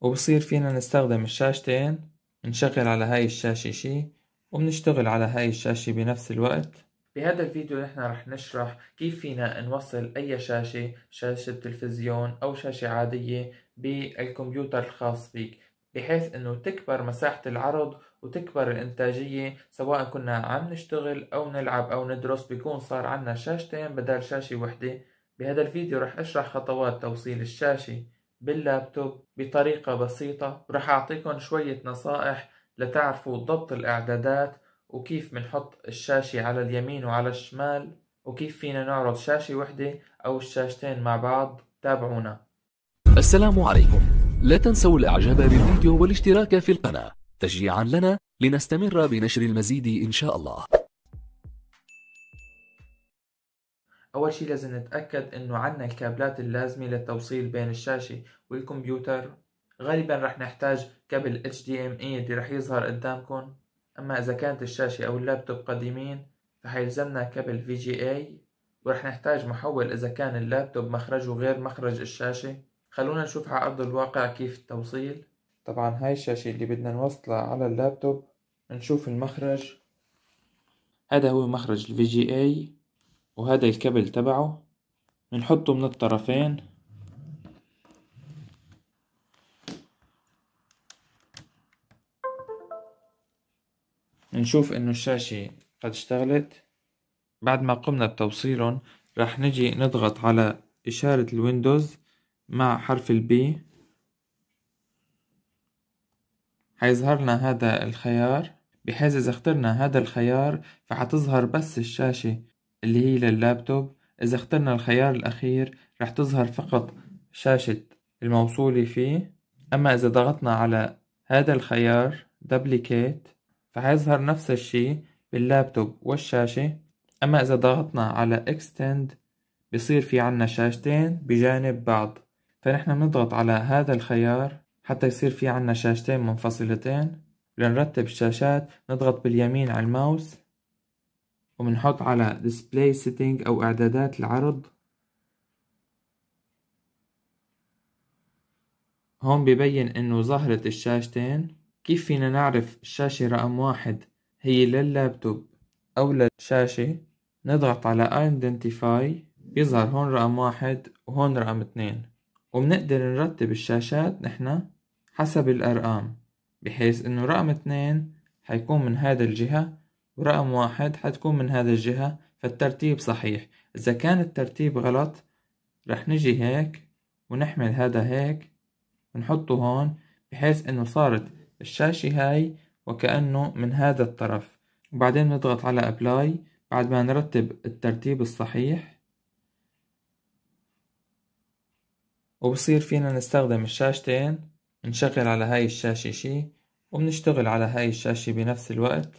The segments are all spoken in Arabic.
وبصير فينا نستخدم الشاشتين نشغل على هاي الشاشة شي وبنشتغل على هاي الشاشة بنفس الوقت بهذا الفيديو نحن رح نشرح كيف فينا نوصل اي شاشة شاشة تلفزيون او شاشة عادية بالكمبيوتر الخاص فيك بحيث انه تكبر مساحة العرض وتكبر الانتاجية سواء كنا عم نشتغل او نلعب او ندرس بيكون صار عنا شاشتين بدل شاشة وحدة بهذا الفيديو رح اشرح خطوات توصيل الشاشة باللابتوب بطريقة بسيطة ورح أعطيكم شوية نصائح لتعرفوا ضبط الإعدادات وكيف بنحط الشاشة على اليمين وعلى الشمال وكيف فينا نعرض شاشة وحدة أو الشاشتين مع بعض تابعونا السلام عليكم لا تنسوا الإعجاب بالفيديو والاشتراك في القناة تشجيعا لنا لنستمر بنشر المزيد إن شاء الله أول شي لازم نتأكد إنه عنا الكابلات اللازمة للتوصيل بين الشاشة والكمبيوتر غالبا رح نحتاج كابل HDMI اللي رح يظهر قدامكم أما إذا كانت الشاشة أو اللابتوب قديمين فحيلزمنا كابل VGA ورح نحتاج محول إذا كان اللابتوب مخرجه غير مخرج الشاشة خلونا نشوف على أرض الواقع كيف التوصيل طبعا هاي الشاشة اللي بدنا نوصلها على اللابتوب نشوف المخرج هذا هو مخرج VGA جي وهذا الكابل تبعه بنحطه من الطرفين نشوف انه الشاشة قد اشتغلت بعد ما قمنا بتوصيلهم راح نجي نضغط على إشارة الويندوز مع حرف البي حيظهر لنا هذا الخيار بحيث إذا اخترنا هذا الخيار فحتظهر بس الشاشة اللي هي لللابتوب إذا اخترنا الخيار الأخير رح تظهر فقط شاشة الموصولة فيه أما إذا ضغطنا على هذا الخيار دبليكيت فحيظهر نفس الشي باللابتوب والشاشة أما إذا ضغطنا على اكستند بصير في عنا شاشتين بجانب بعض فنحن بنضغط على هذا الخيار حتى يصير في عنا شاشتين منفصلتين لنرتب الشاشات نضغط باليمين على الماوس وبنحط على display setting او اعدادات العرض هون ببين انه ظهرت الشاشتين كيف فينا نعرف الشاشة رقم واحد هي لللابتوب او للشاشة نضغط على identify بيظهر هون رقم واحد وهون رقم اثنين وبنقدر نرتب الشاشات نحنا حسب الارقام بحيث انه رقم اثنين حيكون من هذا الجهة ورقم واحد حتكون من هذا الجهة فالترتيب صحيح إذا كان الترتيب غلط رح نجي هيك ونحمل هذا هيك ونحطه هون بحيث إنه صارت الشاشة هاي وكأنه من هذا الطرف وبعدين نضغط على أبلاي بعد ما نرتب الترتيب الصحيح وبصير فينا نستخدم الشاشتين نشغل على هاي الشاشة شي وبنشتغل على هاي الشاشة بنفس الوقت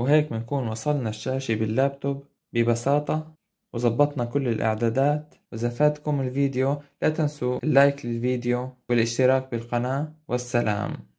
وهيك بنكون وصلنا الشاشة باللابتوب ببساطة وزبطنا كل الإعدادات وإذا فاتكم الفيديو لا تنسوا اللايك للفيديو والاشتراك بالقناة والسلام